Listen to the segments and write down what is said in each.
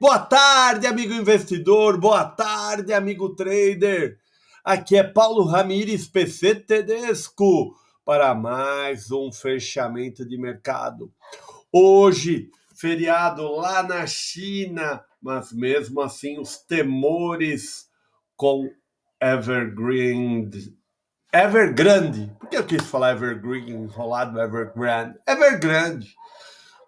Boa tarde, amigo investidor, boa tarde, amigo trader. Aqui é Paulo Ramires, PC Tedesco, para mais um fechamento de mercado. Hoje, feriado lá na China, mas mesmo assim os temores com Evergrande. Evergrande. Por que eu quis falar Evergreen enrolado Evergrande? Evergrande.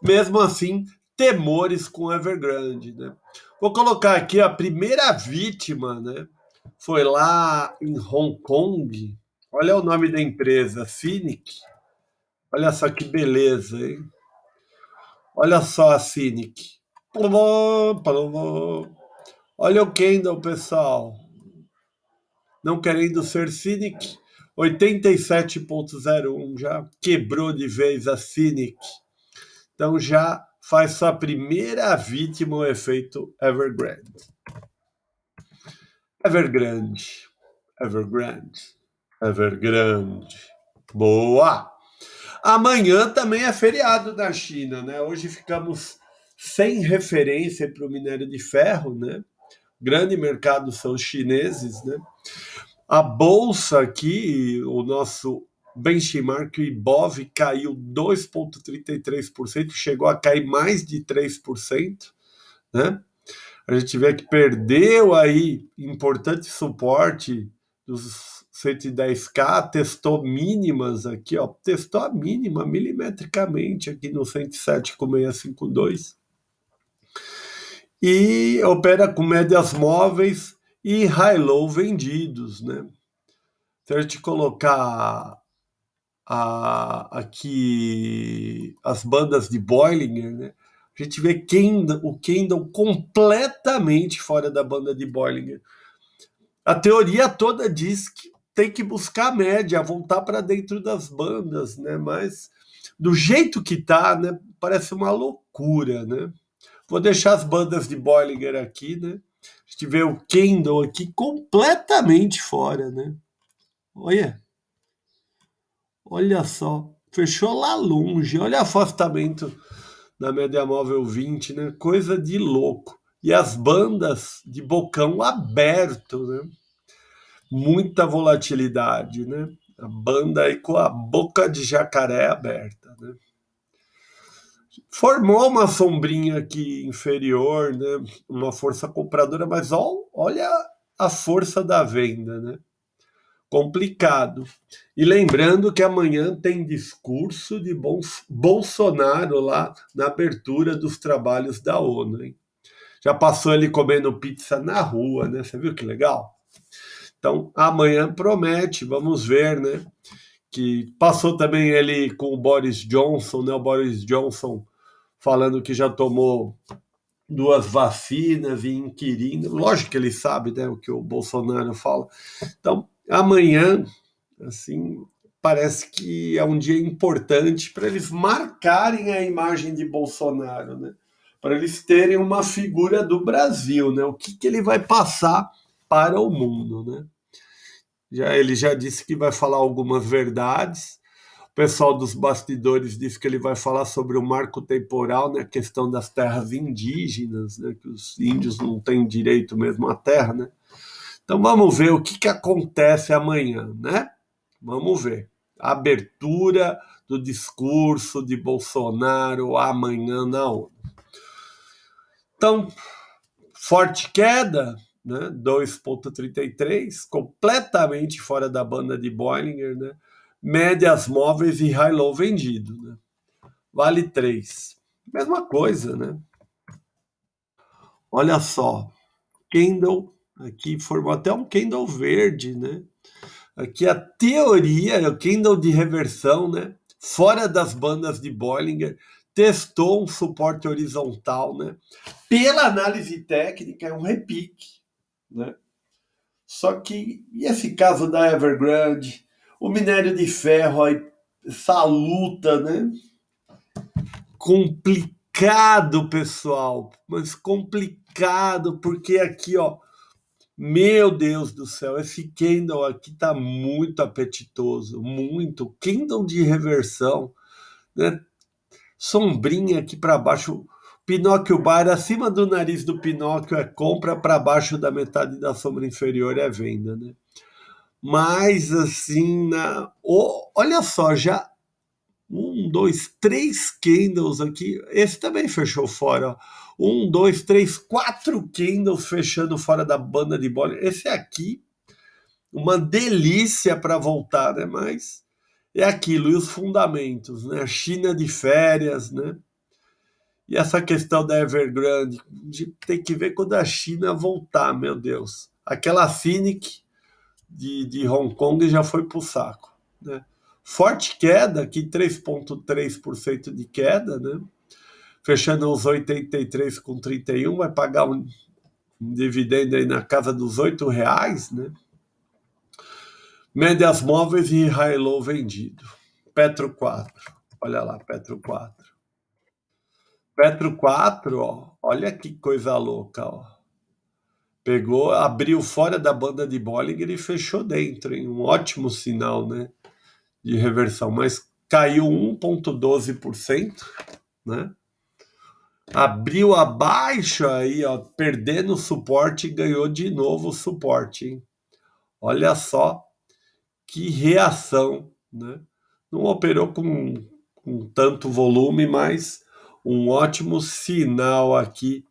Mesmo assim, temores com Evergrande. Né? Vou colocar aqui a primeira vítima, né? Foi lá em Hong Kong. Olha o nome da empresa, Cynic. Olha só que beleza, hein? Olha só a Cynic. Olha o Kendall, pessoal. Não querendo ser Cynic, 87.01 já quebrou de vez a Cynic. Então já faz sua primeira vítima o efeito Evergrande. Evergrande, Evergrande, Evergrande. Boa! Amanhã também é feriado na China, né? Hoje ficamos sem referência para o minério de ferro, né? Grande mercado são os chineses, né? A bolsa aqui, o nosso benchmark IBOV caiu 2,33%, chegou a cair mais de 3%, né? A gente vê que perdeu aí importante suporte dos 110k, testou mínimas aqui, ó, testou a mínima milimetricamente aqui no 107,652. E opera com médias móveis e high-low vendidos, né? Se a gente colocar a, a que as bandas de Boilinger, né? A gente vê Kendall, o Kendall completamente fora da banda de Boilinger. A teoria toda diz que tem que buscar a média, voltar para dentro das bandas, né? Mas do jeito que tá, né? Parece uma loucura, né? Vou deixar as bandas de Boilinger aqui, né? A gente vê o Kendall aqui completamente fora, né? Olha. Olha só, fechou lá longe. Olha o afastamento da média móvel 20, né? Coisa de louco. E as bandas de bocão aberto, né? Muita volatilidade, né? A banda aí com a boca de jacaré aberta, né? Formou uma sombrinha aqui inferior, né? Uma força compradora, mas ó, olha a força da venda, né? complicado. E lembrando que amanhã tem discurso de Bolsonaro lá na abertura dos trabalhos da ONU. Hein? Já passou ele comendo pizza na rua, né? Você viu que legal? Então, amanhã promete, vamos ver, né? Que passou também ele com o Boris Johnson, né? O Boris Johnson falando que já tomou duas vacinas e inquirindo. Lógico que ele sabe, né? O que o Bolsonaro fala. Então, amanhã, assim, parece que é um dia importante para eles marcarem a imagem de Bolsonaro, né? Para eles terem uma figura do Brasil, né? O que, que ele vai passar para o mundo, né? Já ele já disse que vai falar algumas verdades. O pessoal dos bastidores disse que ele vai falar sobre o marco temporal, né? A questão das terras indígenas, né? Que os índios não têm direito mesmo à terra, né? Então vamos ver o que, que acontece amanhã, né? Vamos ver. abertura do discurso de Bolsonaro amanhã na ONU. Então, forte queda, né? 2,33, completamente fora da banda de Bollinger, né? Médias móveis e high-low vendido, né? Vale 3. Mesma coisa, né? Olha só, Kendall Aqui formou até um candle verde, né? Aqui a teoria, é o candle de reversão, né? Fora das bandas de Bollinger, testou um suporte horizontal, né? Pela análise técnica, é um repique, né? Só que, e esse caso da Evergrande, o minério de ferro, essa luta, né? Complicado, pessoal, mas complicado, porque aqui, ó, meu Deus do céu, esse Kindle aqui tá muito apetitoso, muito. Kindle de reversão, né? Sombrinha aqui para baixo. Pinóquio Bar, acima do nariz do Pinóquio é compra, para baixo da metade da sombra inferior é venda, né? Mas assim, na... Oh, olha só, já um, dois, três candles aqui. Esse também fechou fora. Um, dois, três, quatro candles fechando fora da banda de bola. Esse aqui, uma delícia para voltar, né? Mas é aquilo, e os fundamentos, né? A China de férias, né? E essa questão da Evergrande, tem que ver quando a China voltar, meu Deus. Aquela Finic de, de Hong Kong já foi pro saco, né? forte queda, aqui 3,3% de queda, né? fechando os 83,31, com vai pagar um, dividendo aí na casa dos R$ reais, né? Médias móveis e Railô vendido. Petro 4. Olha lá, Petro 4. Petro 4, ó, olha que coisa louca, ó. Pegou, abriu fora da banda de Bollinger e fechou dentro, hein? Um ótimo sinal, né? de reversão, mas caiu 1,12%, né? Abriu abaixo aí, ó, perdendo suporte e ganhou de novo suporte, hein? Olha só que reação, né? Não operou com, com tanto volume, mas um ótimo sinal aqui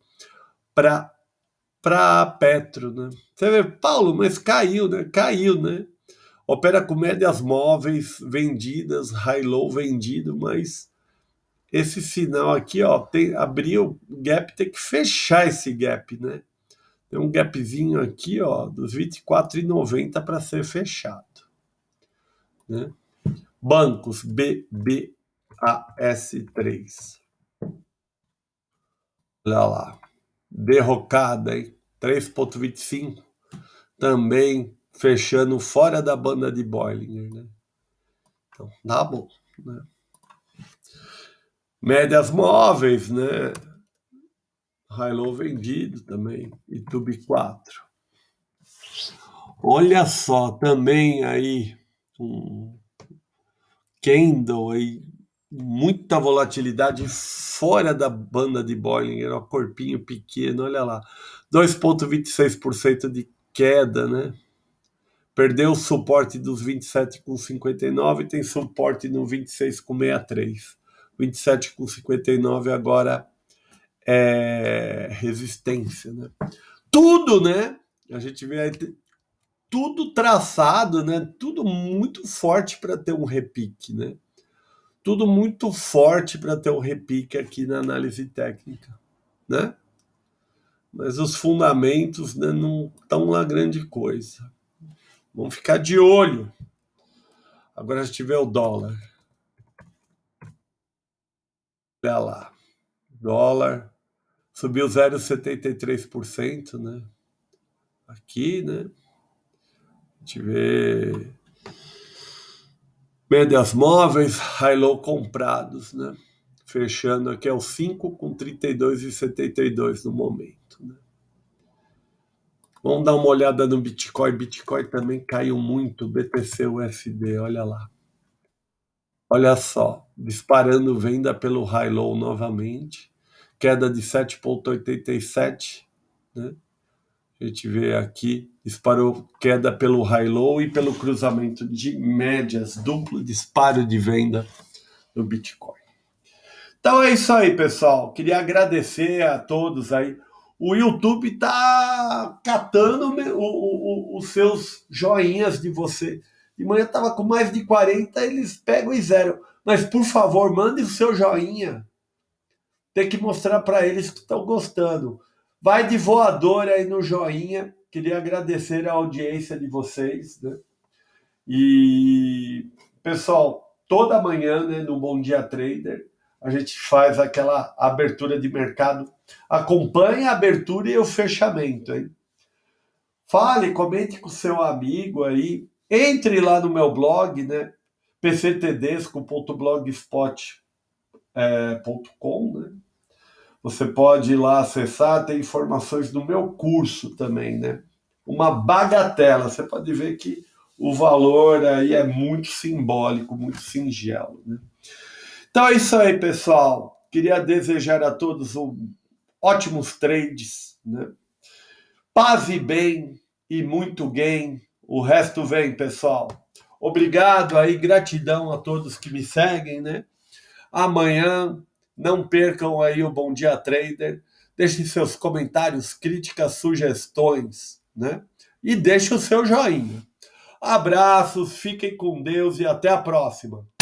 para para Petro, né? Você vê, Paulo, mas caiu, né? Caiu, né? Opera com médias móveis vendidas, high-low vendido, mas esse sinal aqui, ó, tem, abriu gap, tem que fechar esse gap, né? Tem um gapzinho aqui, ó, dos 24,90 para ser fechado. Né? Bancos BBAS3. Olha lá. Derrocada, hein? 3,25. Também fechando fora da banda de Boilinger, né? Então, dá bom, né? Médias móveis, né? Low vendido também, E tube 4. Olha só, também aí um Kendall aí, muita volatilidade fora da banda de Bollinger, ó, corpinho pequeno, olha lá. 2,26% de queda, né? Perdeu o suporte dos 27,59 e tem suporte no 26,63. 27,59 agora é resistência, né? Tudo, né? A gente vê aí tudo traçado, né? Tudo muito forte para ter um repique, né? Tudo muito forte para ter um repique aqui na análise técnica, né? Mas os fundamentos né, não estão lá grande coisa. Vamos ficar de olho. Agora se tiver o dólar. Olha lá. Dólar subiu 0,73%, né? Aqui, né? A gente vê médias móveis, high-low comprados, né? Fechando aqui é o 5 com 32,72 no momento. Vamos dar uma olhada no Bitcoin. Bitcoin também caiu muito, BTC USD, olha lá. Olha só, disparando venda pelo high low novamente, queda de 7.87, né? A gente vê aqui, disparou queda pelo high low e pelo cruzamento de médias, duplo disparo de venda no Bitcoin. Então é isso aí, pessoal. Queria agradecer a todos aí o YouTube está catando o, o, o, os seus joinhas de você. De manhã estava com mais de 40, eles pegam e zero. Mas, por favor, mande o seu joinha. Tem que mostrar para eles que estão gostando. Vai de voador aí no joinha. Queria agradecer a audiência de vocês. Né? E, pessoal, toda manhã né, no Bom Dia Trader, a gente faz aquela abertura de mercado. Acompanhe a abertura e o fechamento, hein? Fale, comente com seu amigo aí. Entre lá no meu blog, né? pctdesco.blogspot.com é, né? Você pode ir lá acessar, tem informações do meu curso também, né? Uma bagatela. Você pode ver que o valor aí é muito simbólico, muito singelo, né? Então é isso aí, pessoal. Queria desejar a todos um, ótimos trades, né? Paz e bem e muito gain. O resto vem, pessoal. Obrigado aí, gratidão a todos que me seguem, né? Amanhã não percam aí o Bom Dia Trader. Deixem seus comentários, críticas, sugestões, né? E deixe o seu joinha. Abraços, fiquem com Deus e até a próxima.